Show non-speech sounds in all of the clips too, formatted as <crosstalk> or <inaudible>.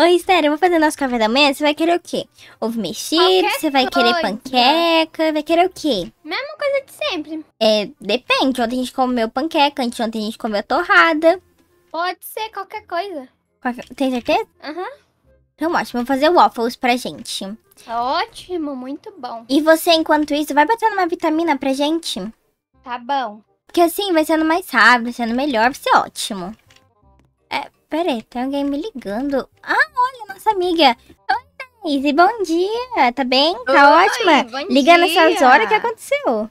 Oi, Esther, eu vou fazer nosso café da manhã. Você vai querer o quê? Ovo mexido, você vai coisa. querer panqueca, vai querer o quê? Mesma coisa de sempre. É, depende. Ontem a gente comeu panqueca, ontem a gente comeu torrada. Pode ser qualquer coisa. Tem certeza? Aham. Uhum. Então, ótimo. Vou fazer waffles pra gente. Tá ótimo, muito bom. E você, enquanto isso, vai botando uma vitamina pra gente? Tá bom. Porque assim vai sendo mais rápido, sendo melhor, vai ser ótimo. Pera aí, tem alguém me ligando. Ah, olha, nossa amiga. Oi, Daisy, bom dia. Tá bem? Tá Oi, ótima? Liga nessas horas, o que aconteceu?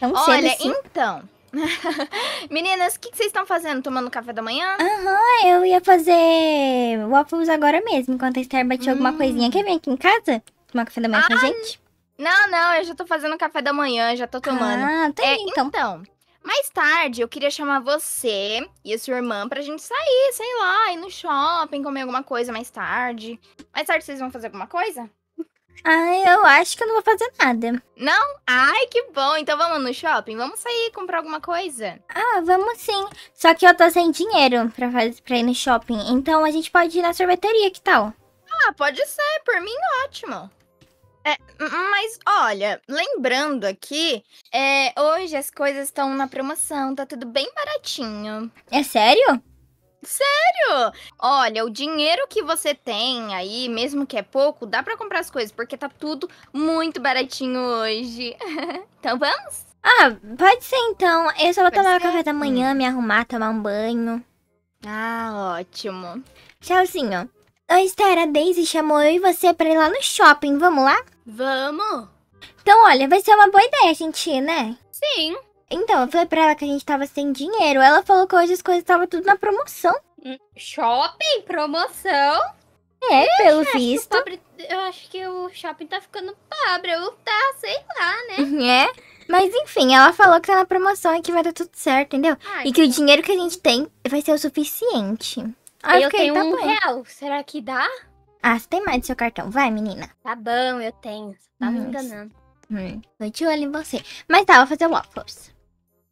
Tão olha, cedo, então... <laughs> Meninas, o que, vocês estão fazendo? Tomando café da manhã? Aham, uhum, eu ia fazer waffles agora mesmo, enquanto a Esther batia hum. alguma coisinha. Quer vir aqui em casa? Tomar café da manhã ah, com a gente? Não, não, eu já tô fazendo café da manhã, já tô tomando. Ah, tá é, então. então. Mais tarde, eu queria chamar você e a sua irmã pra gente sair, sei lá, ir no shopping, comer alguma coisa mais tarde. Mais tarde vocês vão fazer alguma coisa? Ai, eu acho que eu não vou fazer nada. Não? Ai, que bom. Então vamos no shopping? Vamos sair comprar alguma coisa? Ah, vamos sim. Só que eu tô sem dinheiro pra, fazer, pra ir no shopping. Então a gente pode ir na sorveteria, que tal? Ah, pode ser. Por mim, ótimo. É, mas olha, lembrando aqui, é, hoje as coisas estão na promoção, tá tudo bem baratinho. É sério? Sério? Olha, o dinheiro que você tem aí, mesmo que é pouco, dá para comprar as coisas, porque tá tudo muito baratinho hoje. <laughs> então vamos? Ah, pode ser então. Eu só vou pode tomar o café da manhã, hum. me arrumar, tomar um banho. Ah, ótimo. Tchauzinho. Antes a Daisy chamou eu e você pra ir lá no shopping, vamos lá? Vamos! Então, olha, vai ser uma boa ideia a gente ir, né? Sim. Então, eu falei pra ela que a gente tava sem dinheiro. Ela falou que hoje as coisas estavam tudo na promoção. Hum, shopping? Promoção? É, eu pelo visto. Pobre, eu acho que o shopping tá ficando pobre. eu tá, sei lá, né? <laughs> É. Mas enfim, ela falou que tá na promoção e que vai dar tudo certo, entendeu? Ai, e que o dinheiro que a gente tem vai ser o suficiente. Ah, eu, fiquei, tenho tá um bom. real. Será que dá? Ah, você tem mais do seu cartão. Vai, menina. Tá bom, eu tenho. Você tá hum, me enganando. Hum, tô de olho em você. Mas tá, vou fazer o Waffles.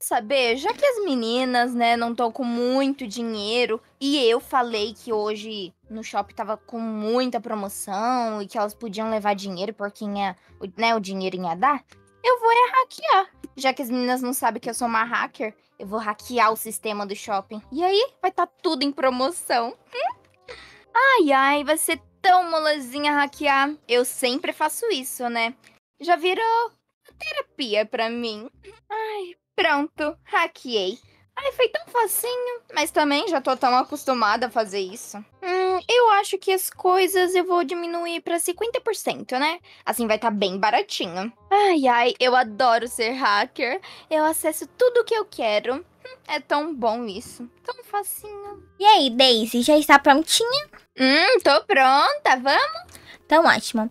Saber, já que as meninas, né, não estão com muito dinheiro e eu falei que hoje no shopping tava com muita promoção e que elas podiam levar dinheiro porque quem né, o dinheiro ia dar, eu vou é hackear. Já que as meninas não sabem que eu sou uma hacker, eu vou hackear o sistema do shopping. E aí vai estar tá tudo em promoção. Hum? Ai, ai, vai ser tão molezinha hackear. Eu sempre faço isso, né? Já virou terapia pra mim. Ai, pronto, hackeei. Ai, foi tão facinho. Mas também já tô tão acostumada a fazer isso. Hum, eu acho que as coisas eu vou diminuir pra 50%, né? Assim vai estar tá bem baratinho. Ai, ai, eu adoro ser hacker. Eu acesso tudo o que eu quero. Hum, é tão bom isso. Tão facinho. E aí, Daisy, já está prontinha? Hum, tô pronta. Vamos? Então, ótimo.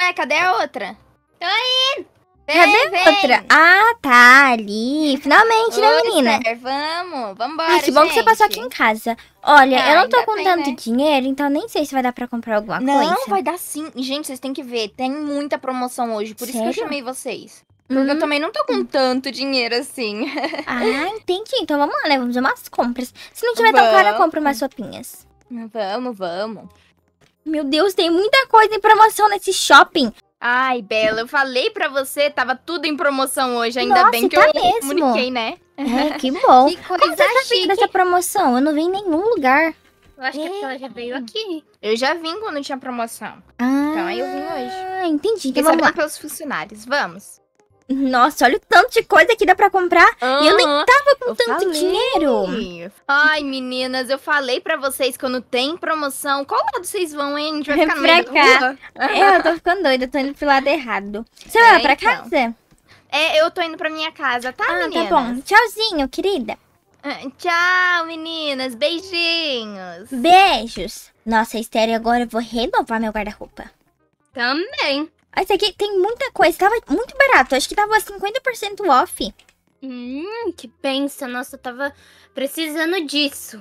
Ué, cadê a outra? Tô indo! Vem, Cadê vem. outra? Ah, tá ali. Finalmente, né, menina? Vamos, vamos, embora. Ai, que bom gente. que você passou aqui em casa. Olha, ah, eu não tô com bem, tanto né? dinheiro, então nem sei se vai dar pra comprar alguma não, coisa. Não, vai dar sim. Gente, vocês têm que ver. Tem muita promoção hoje, por Sério? isso que eu chamei vocês. Porque eu hum. também não tô com tanto dinheiro assim. <laughs> ah, entendi. Então vamos lá, né? Vamos umas compras. Se não tiver vamos. tão cara, compro umas sopinhas. Vamos, vamos. Meu Deus, tem muita coisa em promoção nesse shopping. Ai, Bela, eu falei pra você, tava tudo em promoção hoje, ainda Nossa, bem que tá eu mesmo. comuniquei, né? É, que bom. <laughs> que coisa Como você tá chique. dessa promoção? Eu não vi em nenhum lugar. Eu acho que é porque ela já veio é. aqui. Eu já vim quando tinha promoção. Ah, então aí eu vim hoje. Ah, entendi. Fiquei então, sabendo pelos funcionários. Vamos nossa, olha o tanto de coisa que dá pra comprar. Uhum. E eu nem tava com eu tanto falei. dinheiro. Ai, meninas, eu falei pra vocês quando tem promoção. Qual lado vocês vão, hein? A gente vai ficar pra cá. É, eu tô ficando doida, tô indo pro lado errado. Você é, vai é, pra então. casa? É, eu tô indo pra minha casa, tá, ah, tá meninas? tá bom. Tchauzinho, querida. Ah, tchau, meninas. Beijinhos. Beijos. Nossa, Estéreo, agora eu vou renovar meu guarda-roupa. Também. Esse aqui tem muita coisa. Tava muito barato. Acho que tava 50% off. Hum, que pensa. Nossa, eu tava precisando disso.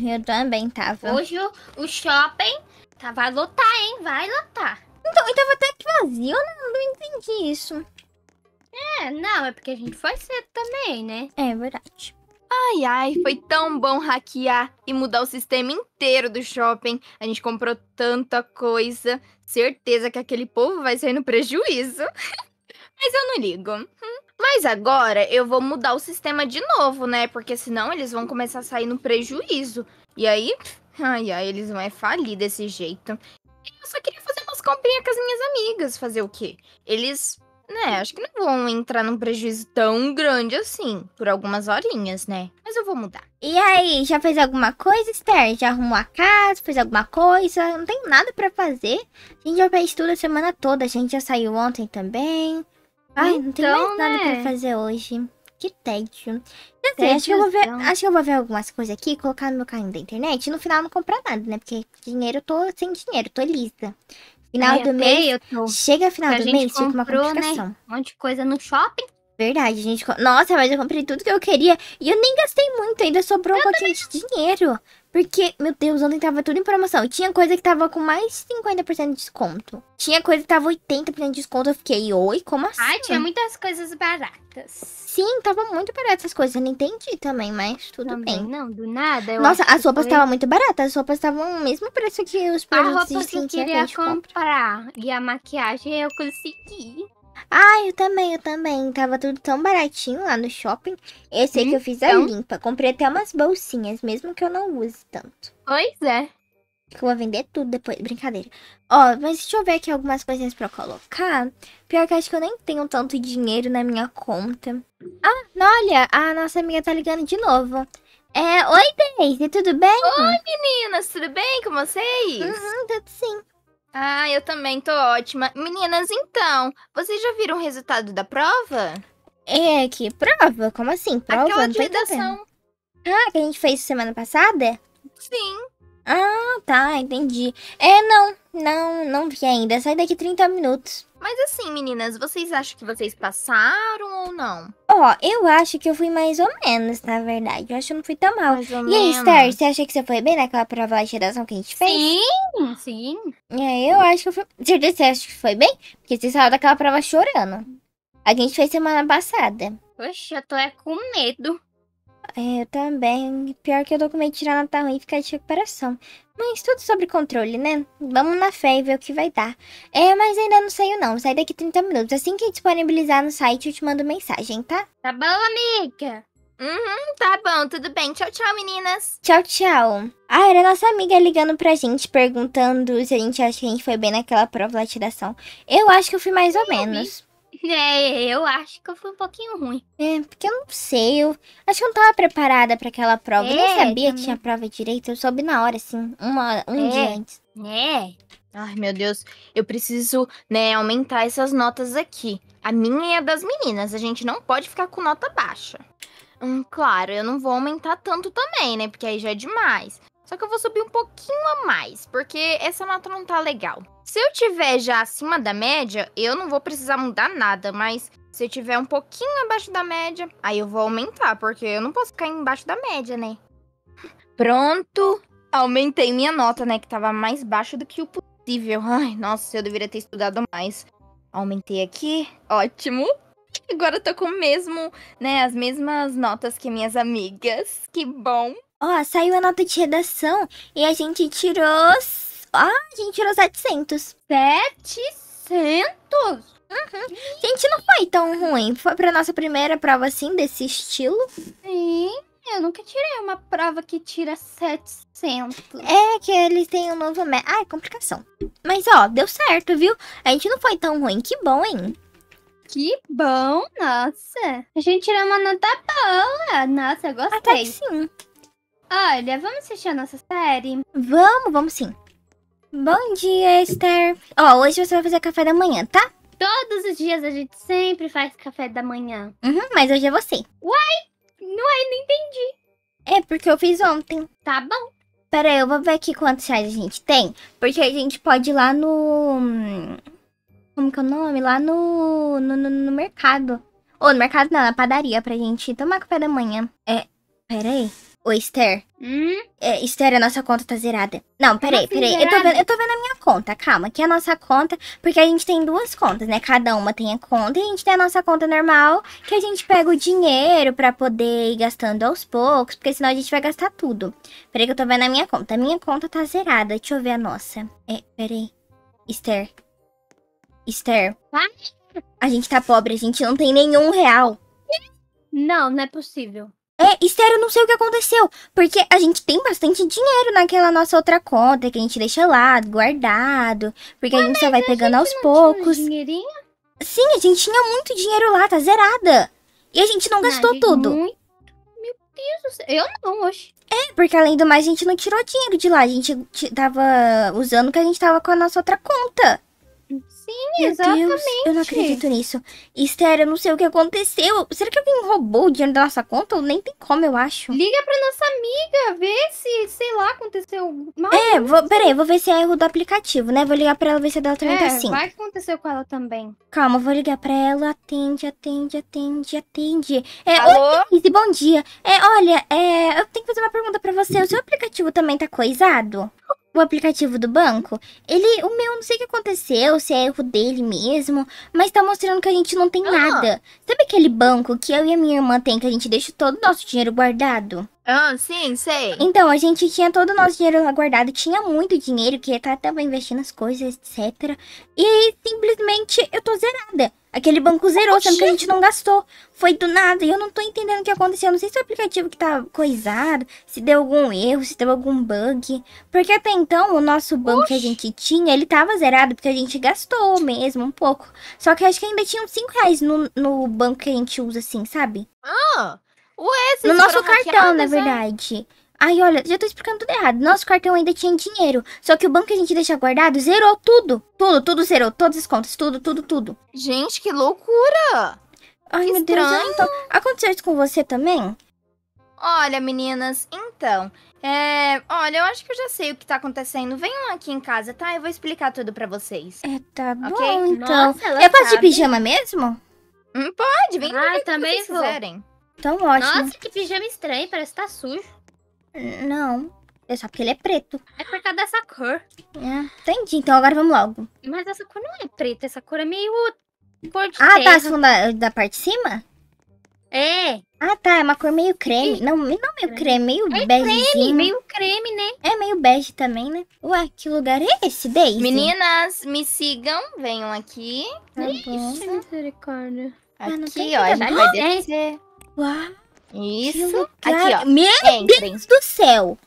Eu também tava. Hoje o, o shopping tá, vai lotar, hein? Vai lotar. Então, eu tava até que vazio, eu Não entendi isso. É, não, é porque a gente foi cedo também, né? É verdade. Ai, ai, foi tão bom hackear e mudar o sistema inteiro do shopping. A gente comprou tanta coisa. Certeza que aquele povo vai sair no prejuízo. <laughs> Mas eu não ligo. Hum. Mas agora eu vou mudar o sistema de novo, né? Porque senão eles vão começar a sair no prejuízo. E aí, ai, ai, eles vão é falir desse jeito. Eu só queria fazer umas comprinhas com as minhas amigas. Fazer o quê? Eles né, acho que não vão entrar num prejuízo tão grande assim, por algumas horinhas, né? Mas eu vou mudar. E aí, já fez alguma coisa, Esther? Já arrumou a casa, fez alguma coisa? Não tem nada para fazer. A gente já fez tudo a semana toda, a gente já saiu ontem também. Ai, então, não tem então, mais nada né? pra fazer hoje. Que tédio. Não sei, acho que, eu vou ver, acho que eu vou ver algumas coisas aqui, colocar no meu carrinho da internet e no final não comprar nada, né? Porque dinheiro eu tô sem dinheiro, tô lisa. Final do mês. Tô... Chega final do mês, comprou, fica uma né, complicação. Né, um monte de coisa no shopping. Verdade, gente. Nossa, mas eu comprei tudo que eu queria. E eu nem gastei muito, ainda sobrou eu um pouquinho também. de dinheiro. Porque, meu Deus, ontem tava tudo em promoção. Tinha coisa que tava com mais de 50% de desconto. Tinha coisa que tava 80% de desconto. Eu fiquei, oi, como assim? Ah, tinha muitas coisas baratas. Sim, tava muito baratas essas coisas. Eu não entendi também, mas tudo também bem. Não, do nada. Nossa, as roupas estavam foi... muito baratas. As roupas estavam o mesmo preço que os produtos. A roupa que eu queria comprar e a maquiagem eu consegui. Ah, eu também, eu também. Tava tudo tão baratinho lá no shopping. Eu sei hum, que eu fiz então. a limpa. Comprei até umas bolsinhas, mesmo que eu não use tanto. Pois é. eu vou vender tudo depois. Brincadeira. Ó, mas deixa eu ver aqui algumas coisinhas pra colocar. Pior que acho que eu nem tenho tanto dinheiro na minha conta. Ah, olha, a nossa amiga tá ligando de novo. É, oi, Daisy, tudo bem? Oi, meninas, tudo bem com vocês? Uhum, tudo sim. Ah, eu também tô ótima. Meninas, então, vocês já viram o resultado da prova? É, que prova? Como assim? Prova? Aquela de redação. Ah, que a gente fez semana passada? Sim. Ah, tá, entendi. É, não. Não, não vi ainda. Sai daqui 30 minutos. Mas assim, meninas, vocês acham que vocês passaram ou não? Ó, oh, eu acho que eu fui mais ou menos, na verdade. Eu acho que não fui tão mal. Mais ou e menos. aí, Star, você acha que você foi bem naquela prova de geração que a gente fez? Sim, sim. É, eu acho que eu fui... Certeza, você acha que foi bem? Porque você saiu daquela prova chorando. A gente fez semana passada. Poxa, eu tô é com medo. É, eu também. Pior que eu tô com medo de tirar nota ruim e ficar de recuperação. Mas tudo sobre controle, né? Vamos na fé e ver o que vai dar. É, mas ainda não saiu não. Sai daqui 30 minutos. Assim que disponibilizar no site, eu te mando mensagem, tá? Tá bom, amiga. Uhum, tá bom, tudo bem. Tchau, tchau, meninas. Tchau, tchau. Ah, era nossa amiga ligando pra gente, perguntando se a gente acha que a gente foi bem naquela prova de tiração. Eu acho que eu fui mais Sim, ou menos. É, eu acho que eu fui um pouquinho ruim. É, porque eu não sei, eu acho que eu não tava preparada para aquela prova. É, eu nem é, sabia que tinha prova direito, eu soube na hora, assim, uma, um é, dia antes. É. Ai, meu Deus, eu preciso, né, aumentar essas notas aqui. A minha e é a das meninas, a gente não pode ficar com nota baixa. Hum, claro, eu não vou aumentar tanto também, né, porque aí já é demais. Só que eu vou subir um pouquinho a mais, porque essa nota não tá legal. Se eu tiver já acima da média, eu não vou precisar mudar nada, mas se eu tiver um pouquinho abaixo da média, aí eu vou aumentar, porque eu não posso ficar embaixo da média, né? Pronto, aumentei minha nota, né, que tava mais baixa do que o possível. Ai, nossa, eu deveria ter estudado mais. Aumentei aqui, ótimo. Agora eu tô com o mesmo, né, as mesmas notas que minhas amigas. Que bom. Ó, oh, saiu a nota de redação e a gente tirou ah, a gente tirou 700. 700? Uhum. Gente, não foi tão ruim. Foi pra nossa primeira prova, assim, desse estilo. Sim, eu nunca tirei uma prova que tira 700. É, que eles têm um novo... Me... Ah, é complicação. Mas, ó, deu certo, viu? A gente não foi tão ruim. Que bom, hein? Que bom, nossa. A gente tirou uma nota boa. Nossa, gostei. Até que sim. Olha, vamos assistir a nossa série? Vamos, vamos sim. Bom dia, Esther. Ó, hoje você vai fazer café da manhã, tá? Todos os dias a gente sempre faz café da manhã. Uhum, mas hoje é você. Uai! Não é, não entendi. É porque eu fiz ontem. Tá bom. Pera aí, eu vou ver aqui quantos reais a gente tem. Porque a gente pode ir lá no... Como que é o nome? Lá no... No, no, no mercado. Ou no mercado não, na padaria pra gente tomar café da manhã. É... Pera aí. Ô, Esther. Hum? É, Esther, a nossa conta tá zerada. Não, peraí, peraí. Eu tô, vendo, eu tô vendo a minha conta, calma. Aqui é a nossa conta, porque a gente tem duas contas, né? Cada uma tem a conta e a gente tem a nossa conta normal, que a gente pega o dinheiro pra poder ir gastando aos poucos, porque senão a gente vai gastar tudo. Peraí que eu tô vendo a minha conta. A minha conta tá zerada, deixa eu ver a nossa. É, peraí. Esther. Esther. A gente tá pobre, a gente não tem nenhum real. Não, não é possível. É, sério, eu não sei o que aconteceu. Porque a gente tem bastante dinheiro naquela nossa outra conta que a gente deixa lá, guardado. Porque Mas a gente só vai pegando aos poucos. Sim, a gente tinha muito dinheiro lá, tá zerada. E a gente não gastou tudo. Muito... Meu Deus do céu. Eu não, hoje. É, porque além do mais, a gente não tirou dinheiro de lá. A gente tava usando que a gente tava com a nossa outra conta. Sim, Meu exatamente. Deus, eu não acredito nisso. Esther, eu não sei o que aconteceu. Será que alguém roubou o dinheiro da nossa conta? Nem tem como, eu acho. Liga pra nossa amiga, vê se, sei lá, aconteceu mal. É, vou, peraí, vou ver se é erro do aplicativo, né? Vou ligar pra ela, ver se ela também tá é, assim. vai que aconteceu com ela também. Calma, vou ligar pra ela. Atende, atende, atende, atende. É, Alô? Oi, bom dia. É, olha, é, eu tenho que fazer uma pergunta pra você. O seu aplicativo também tá coisado? o aplicativo do banco, ele, o meu, não sei o que aconteceu, se é erro dele mesmo, mas tá mostrando que a gente não tem ah. nada. Sabe aquele banco que eu e a minha irmã tem, que a gente deixa todo o nosso dinheiro guardado? Ah, sim, sei. Então, a gente tinha todo o nosso dinheiro lá guardado, tinha muito dinheiro, que tá também investindo as coisas, etc. E simplesmente eu tô zerada. Aquele banco zerou, sendo que a gente não gastou. Foi do nada. E eu não tô entendendo o que aconteceu. não sei se o aplicativo que tá coisado, se deu algum erro, se deu algum bug. Porque até então, o nosso banco Oxi. que a gente tinha, ele tava zerado, porque a gente gastou mesmo um pouco. Só que acho que ainda tinha uns 5 reais no, no banco que a gente usa, assim, sabe? Ah! Ué, No nosso cartão, na verdade. É? Ai, olha, já tô explicando tudo errado. Nosso cartão ainda tinha dinheiro. Só que o banco que a gente deixa guardado zerou tudo. Tudo, tudo zerou. Todas as contas, tudo, tudo, tudo. Gente, que loucura! Ai, que meu estranho. Deus, então, aconteceu isso com você também? Olha, meninas, então, é... Olha, eu acho que eu já sei o que tá acontecendo. Venham aqui em casa, tá? Eu vou explicar tudo pra vocês. É, tá bom, okay? então. Nossa, eu é posso sabe. de pijama mesmo? Hum, pode, vem ah, também que vocês vou. quiserem. Então, ótimo. Nossa, que pijama estranho, parece que tá sujo. Não. É só porque ele é preto. É por causa dessa cor. É, entendi. Então agora vamos logo. Mas essa cor não é preta. Essa cor é meio cor de Ah, tá, terra. tá. Você da, da parte de cima? É. Ah, tá. É uma cor meio creme. Não, não meio creme. meio é begezinho. creme, meio creme, né? É meio bege também, né? Ué, que lugar é esse, Daisy? Meninas, me sigam. Venham aqui. Tá é Isso, misericórdia. Aqui, ah, ó. A gente vai descer. Uau. Isso. Aqui, ó. Meu Entrem. Deus do céu.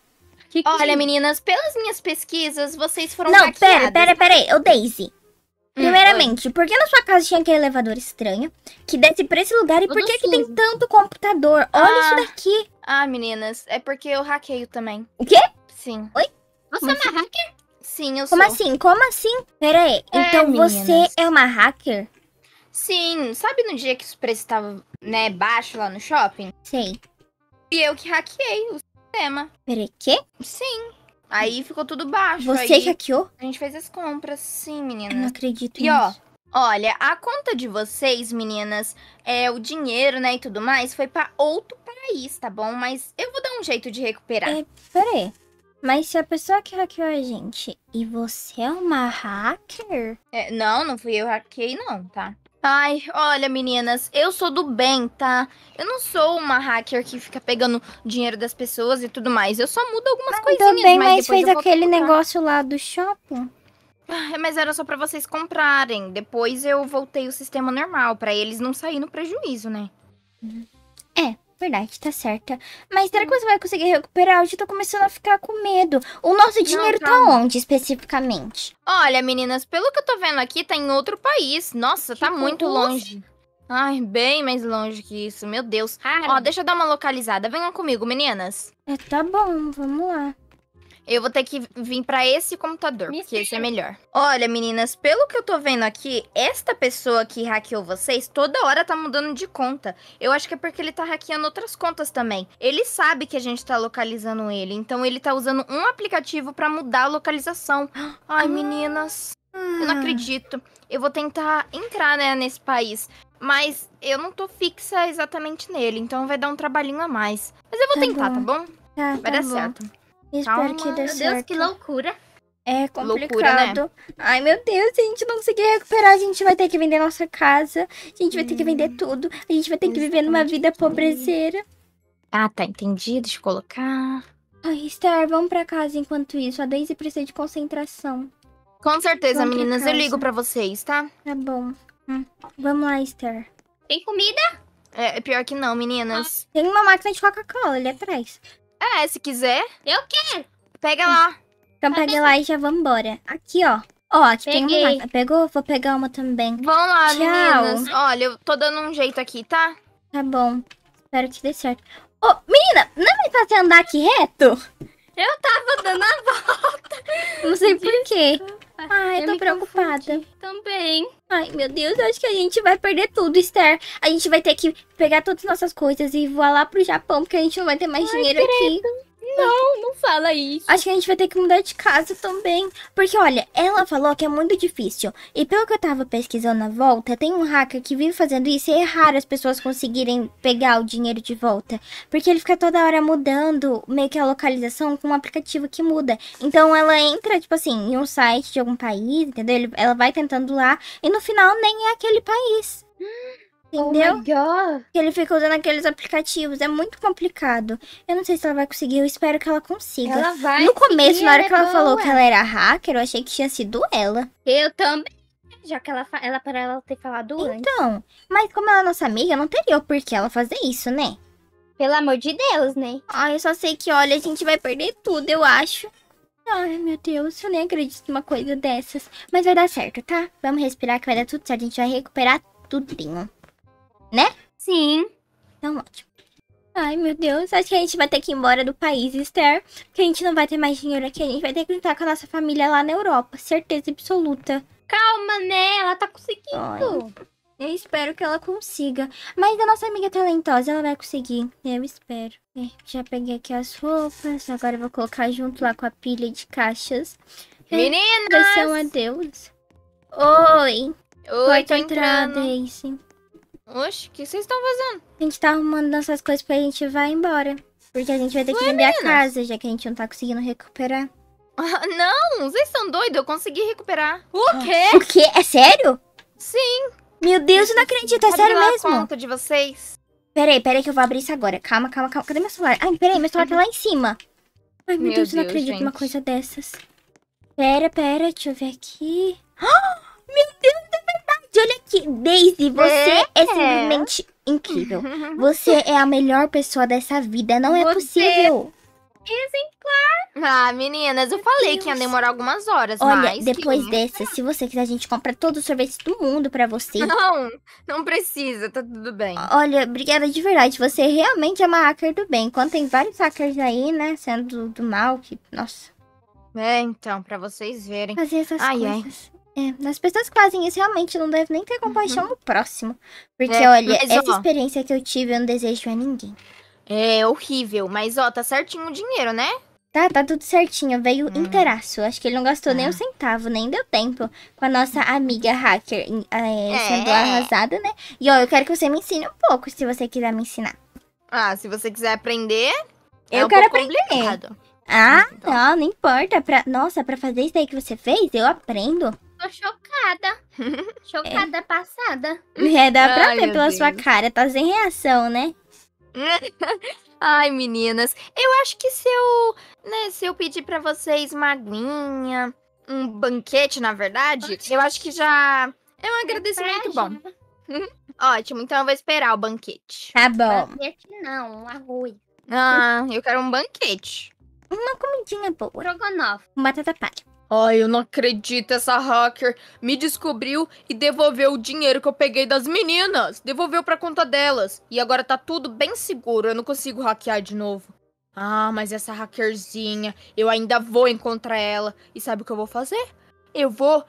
Que que... Olha, meninas, pelas minhas pesquisas, vocês foram Não, hackeadas. pera, pera, pera aí. Ô, Daisy. Hum, primeiramente, hum, por que na sua casa tinha aquele elevador estranho que desce pra esse lugar e por que, que tem tanto computador? Olha ah, isso daqui. Ah, meninas, é porque eu hackeio também. O quê? Sim. Oi? Você é uma assim? hacker? Sim, eu Como sou. Como assim? Como assim? Pera aí. É, então meninas. você é uma hacker? Sim, sabe no dia que os preços estavam, né, baixo lá no shopping? Sei. E eu que hackeei o sistema. Peraí, quê? Sim. Aí ficou tudo baixo. Você aí... hackeou? A gente fez as compras, sim, menina. Eu não acredito e, nisso. E ó, olha, a conta de vocês, meninas, é o dinheiro, né, e tudo mais, foi para outro país, tá bom? Mas eu vou dar um jeito de recuperar. É, peraí. Mas se a pessoa que hackeou a gente e você é uma hacker? É, não, não fui eu que hackei, não, tá? Ai, olha, meninas, eu sou do bem, tá? Eu não sou uma hacker que fica pegando dinheiro das pessoas e tudo mais. Eu só mudo algumas ah, coisinhas. Também, mas, mas fez aquele negócio lá do shopping. Ah, mas era só para vocês comprarem. Depois eu voltei o sistema normal, para eles não saírem no prejuízo, né? É. Verdade, tá certa. Mas será que hum. você vai conseguir recuperar? Eu já tô começando a ficar com medo. O nosso dinheiro não, tá onde, especificamente? Olha, meninas, pelo que eu tô vendo aqui, tá em outro país. Nossa, que tá muito longe. longe. Ai, bem mais longe que isso, meu Deus. Cara. Ó, deixa eu dar uma localizada. Venham comigo, meninas. É, tá bom, vamos lá. Eu vou ter que vir para esse computador, Me porque esse é melhor. Olha, meninas, pelo que eu tô vendo aqui, esta pessoa que hackeou vocês toda hora tá mudando de conta. Eu acho que é porque ele tá hackeando outras contas também. Ele sabe que a gente tá localizando ele, então ele tá usando um aplicativo para mudar a localização. <gasps> Ai, ah. meninas, eu não acredito. Eu vou tentar entrar, né, nesse país. Mas eu não tô fixa exatamente nele, então vai dar um trabalhinho a mais. Mas eu vou tá tentar, bom. tá bom? Tá, vai tá dar bom. certo. Espero Calma. que dê meu certo. Meu Deus, que loucura. É complicado. Loucura, né? Ai, meu Deus, se a gente não conseguir recuperar, a gente vai ter que vender nossa casa, a gente vai hum, ter que vender hum. tudo, a gente vai ter que viver numa vida pobrezeira. Ah, tá entendido, deixa eu colocar. Ai, Esther, vamos pra casa enquanto isso. A Daisy precisa de concentração. Com certeza, vamos meninas, eu ligo pra vocês, tá? Tá bom. Hum. Vamos lá, Esther. Tem comida? É, é, pior que não, meninas. Ah. Tem uma máquina de Coca-Cola ali atrás. É, se quiser. Eu quero. Pega lá. Então tá pega lá e já vambora. Aqui, ó. Ó, aqui Peguei. tem uma Pegou? Vou pegar uma também. Vamos lá, Tchau. meninas. Olha, eu tô dando um jeito aqui, tá? Tá bom. Espero que dê certo. Ô, menina, não me é fazer andar aqui reto? Eu tava dando a <laughs> volta. Não sei por quê. Ai, eu tô preocupada. Confundi. Também. Ai, meu Deus, eu acho que a gente vai perder tudo, Esther. A gente vai ter que pegar todas as nossas coisas e voar lá pro Japão, porque a gente não vai ter mais Ai, dinheiro credo. aqui. Não, não fala isso. Acho que a gente vai ter que mudar de casa também. Porque, olha, ela falou que é muito difícil. E pelo que eu tava pesquisando na volta, tem um hacker que vive fazendo isso e é raro as pessoas conseguirem pegar o dinheiro de volta. Porque ele fica toda hora mudando meio que a localização com um aplicativo que muda. Então ela entra, tipo assim, em um site de algum país, entendeu? Ela vai tentando lá e no final nem é aquele país. Hum. Oh Entendeu? Que ele fica usando aqueles aplicativos. É muito complicado. Eu não sei se ela vai conseguir. Eu espero que ela consiga. Ela vai. No começo, na hora que ela é boa. falou que ela era hacker, eu achei que tinha sido ela. Eu também. Já que ela, ela para ela ter falado então, antes. Então, mas como ela é nossa amiga, não teria o porquê ela fazer isso, né? Pelo amor de Deus, né? Ai, eu só sei que, olha, a gente vai perder tudo, eu acho. Ai, meu Deus, eu nem acredito numa coisa dessas. Mas vai dar certo, tá? Vamos respirar que vai dar tudo certo. A gente vai recuperar tudinho. Né? Sim. Então, ótimo. Ai, meu Deus, acho que a gente vai ter que ir embora do país, Esther. Porque a gente não vai ter mais dinheiro aqui. A gente vai ter que juntar com a nossa família lá na Europa. Certeza absoluta. Calma, né? Ela tá conseguindo. Ai, eu espero que ela consiga. Mas a nossa amiga talentosa, ela vai conseguir. Eu espero. É, já peguei aqui as roupas. Agora eu vou colocar junto lá com a pilha de caixas. Meninas! Vai ser um adeus. Oi. Oi, tô entrando. Daisy. Oxe, o que vocês estão fazendo? A gente tá arrumando nossas coisas pra gente vai embora. Porque a gente vai ter que vender meninas? a casa, já que a gente não tá conseguindo recuperar. <laughs> Ah, não, vocês estão doidos, eu consegui recuperar. O ah, quê? O quê? É sério? Sim. Meu Deus, eu não acredito, é sério mesmo? conta de vocês. Peraí, peraí que eu vou abrir isso agora. Calma, calma, calma. Cadê meu celular? Ai, peraí, meu celular tá lá em cima. Ai, meu, meu Deus, eu não acredito gente. numa coisa dessas. Pera, pera, deixa eu ver aqui. Ah, <gasps> meu Deus Gente, olha aqui, Daisy, você é, é simplesmente incrível. <laughs> Você é a melhor pessoa dessa vida, não é possível. Exemplar. Ah, meninas, eu falei Deus. que ia demorar algumas horas, Olha, depois que... dessa, se você quiser, a gente compra todos os sorvetes do mundo pra você. Não, não precisa, tá tudo bem. Olha, obrigada de verdade, você realmente é uma hacker do bem. Enquanto tem vários hackers aí, né, sendo do, do mal, que... Nossa. É, então, pra vocês verem. Fazer essas ai, coisas. Ai. É, as pessoas que fazem isso realmente não devem nem ter compaixão uhum. no próximo. Porque, é, olha, mas, essa ó, experiência que eu tive eu não desejo a ninguém. É horrível, mas ó, tá certinho o dinheiro, né? Tá, tá tudo certinho. Veio hum. inteiraço. Acho que ele não gastou ah. nem um ah. centavo, nem deu tempo com a nossa amiga hacker é, é. sendo arrasada, né? E ó, eu quero que você me ensine um pouco, se você quiser me ensinar. Ah, se você quiser aprender. Eu é um quero aprender. Complicado. Ah, uhum, então. não, não importa. Pra... Nossa, pra fazer isso aí que você fez, eu aprendo tô chocada. <laughs> É. chocada, passada. É, dá pra Ai, ver pela Deus. sua cara, tá sem reação, né? <laughs> Ai, meninas, eu acho que se eu, né, se eu pedir para vocês uma aguinha, um banquete, na verdade, eu acho que já é um agradecimento bom. Né? <laughs> Ótimo, então eu vou esperar o banquete. Tá bom. Banquete não, um arroz. Ah, eu quero um banquete. Uma comidinha boa. Trogonofe. batata palha. Ai, eu não acredito, essa hacker me descobriu e devolveu o dinheiro que eu peguei das meninas. Devolveu pra conta delas. E agora tá tudo bem seguro, eu não consigo hackear de novo. Ah, mas essa hackerzinha, eu ainda vou encontrar ela. E sabe o que eu vou fazer? Eu vou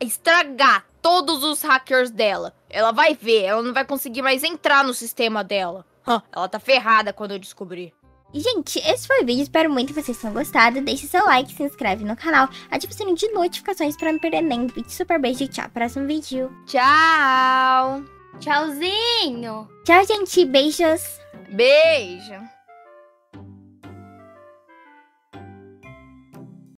estragar todos os hackers dela. Ela vai ver, ela não vai conseguir mais entrar no sistema dela. ela tá ferrada quando eu descobrir. Gente, esse foi o vídeo, espero muito que vocês tenham gostado. Deixe seu like, se inscreve no canal, ative o sininho de notificações pra não perder nenhum vídeo. Super beijo e tchau, próximo vídeo. Tchau! Tchauzinho! Tchau, gente, beijos! Beijo!